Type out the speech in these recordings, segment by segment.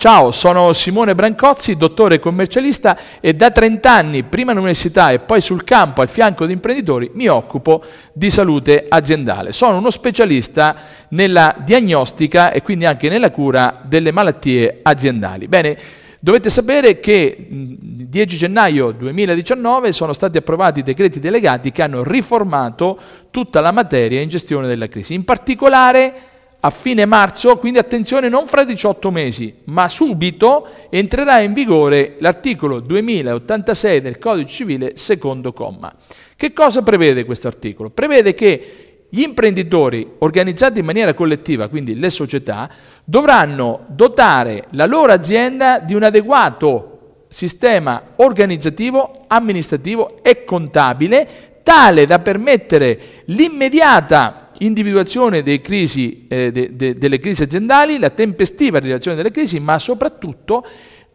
Ciao, sono Simone Brancozzi, dottore commercialista e da 30 anni, prima all'università e poi sul campo al fianco di imprenditori, mi occupo di salute aziendale. Sono uno specialista nella diagnostica e quindi anche nella cura delle malattie aziendali. Bene, Dovete sapere che il 10 gennaio 2019 sono stati approvati decreti delegati che hanno riformato tutta la materia in gestione della crisi. In particolare a fine marzo, quindi attenzione non fra 18 mesi, ma subito entrerà in vigore l'articolo 2086 del Codice Civile, secondo comma. Che cosa prevede questo articolo? Prevede che gli imprenditori organizzati in maniera collettiva, quindi le società, dovranno dotare la loro azienda di un adeguato sistema organizzativo, amministrativo e contabile, tale da permettere l'immediata individuazione crisi, eh, de, de, delle crisi aziendali, la tempestiva rilevazione delle crisi, ma soprattutto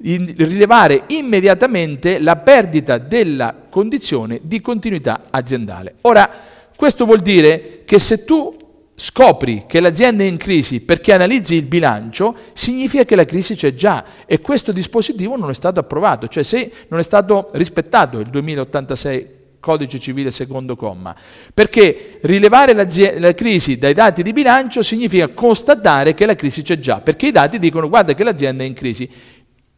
in, rilevare immediatamente la perdita della condizione di continuità aziendale. Ora, questo vuol dire che se tu scopri che l'azienda è in crisi perché analizzi il bilancio, significa che la crisi c'è già e questo dispositivo non è stato approvato, cioè se non è stato rispettato il 2086 codice civile secondo comma, perché rilevare la, la, crisi dai dati di bilancio significa constatare che la crisi c'è già, perché i dati dicono guarda che l'azienda è in crisi.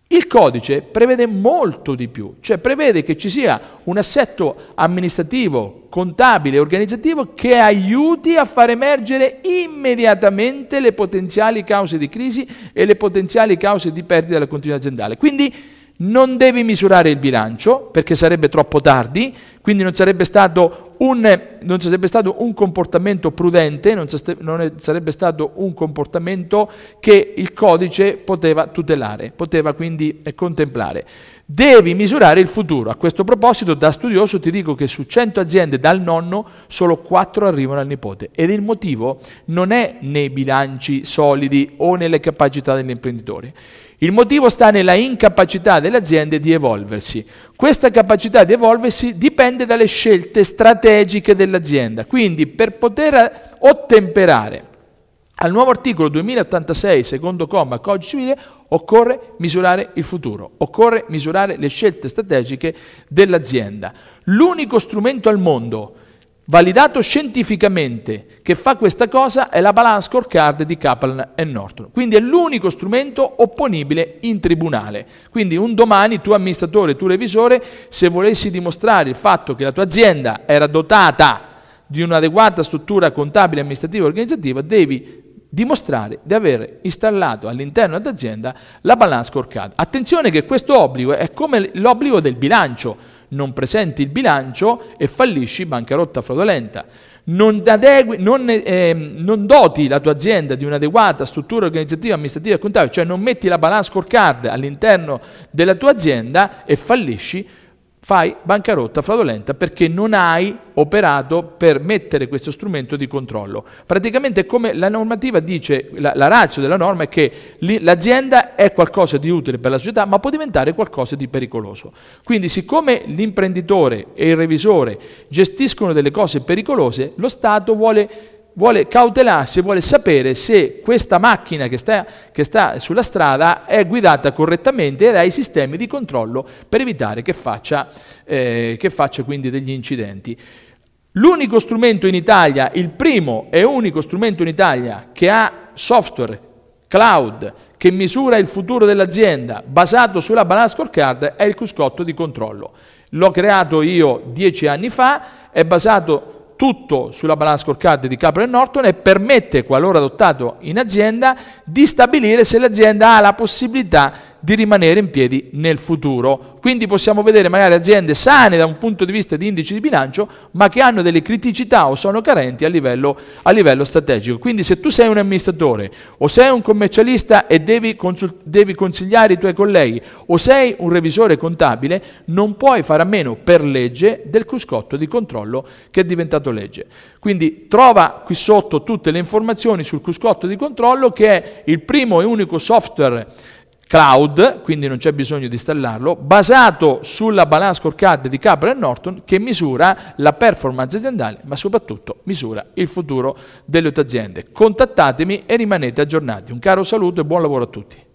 Il codice prevede molto di più, cioè prevede che ci sia un assetto amministrativo, contabile, organizzativo che aiuti a far emergere immediatamente le potenziali cause di crisi e le potenziali cause di perdita della continuità aziendale. Quindi non devi misurare il bilancio perché sarebbe troppo tardi, quindi non sarebbe stato un, non ci sarebbe stato un comportamento prudente, non, non sarebbe stato un comportamento che il codice poteva tutelare, poteva quindi eh, contemplare. Devi misurare il futuro. A questo proposito, da studioso ti dico che su 100 aziende dal nonno solo 4 arrivano al nipote ed il motivo non è nei bilanci solidi o nelle capacità dell'imprenditore. Il motivo sta nella incapacità delle aziende di evolversi. Questa capacità di evolversi dipende dalle scelte strategiche dell'azienda. Quindi per poter ottemperare al nuovo articolo 2086, secondo comma, codice civile, occorre misurare il futuro, occorre misurare le scelte strategiche dell'azienda. L'unico strumento al mondo validato scientificamente che fa questa cosa è la balance scorecard di Kaplan e Norton. Quindi è l'unico strumento opponibile in tribunale. Quindi un domani tu amministratore, tu revisore, se volessi dimostrare il fatto che la tua azienda era dotata di un'adeguata struttura contabile, amministrativa e organizzativa, devi dimostrare di aver installato all'interno dell'azienda la balance scorecard. Attenzione che questo obbligo è come l'obbligo del bilancio non presenti il bilancio e fallisci bancarotta fraudolenta. Non, adegui, non, eh, non, doti la tua azienda di un'adeguata struttura organizzativa, amministrativa e contabile, cioè non metti la balance scorecard all'interno della tua azienda e fallisci fai bancarotta fraudolenta perché non hai operato per mettere questo strumento di controllo. Praticamente come la normativa dice, la, la razza della norma è che l'azienda è qualcosa di utile per la società ma può diventare qualcosa di pericoloso. Quindi siccome l'imprenditore e il revisore gestiscono delle cose pericolose, lo Stato vuole vuole cautelarsi, vuole sapere se questa macchina che sta, che sta, sulla strada è guidata correttamente ed ha i sistemi di controllo per evitare che faccia, eh, che faccia quindi degli incidenti. L'unico strumento in Italia, il primo e unico strumento in Italia che ha software cloud che misura il futuro dell'azienda basato sulla banana scorecard è il cruscotto di controllo. L'ho creato io dieci anni fa, è basato tutto sulla balance scorecard di Capra Norton e permette, qualora adottato in azienda, di stabilire se l'azienda ha la possibilità di rimanere in piedi nel futuro. Quindi possiamo vedere magari aziende sane da un punto di vista di indici di bilancio, ma che hanno delle criticità o sono carenti a livello, a livello strategico. Quindi se tu sei un amministratore o sei un commercialista e devi, devi consigliare i tuoi colleghi o sei un revisore contabile, non puoi fare a meno per legge del cruscotto di controllo che è diventato legge. Quindi trova qui sotto tutte le informazioni sul cruscotto di controllo che è il primo e unico software cloud, quindi non c'è bisogno di installarlo, basato sulla balance scorecard di Capra e Norton che misura la performance aziendale, ma soprattutto misura il futuro delle tue aziende. Contattatemi e rimanete aggiornati. Un caro saluto e buon lavoro a tutti.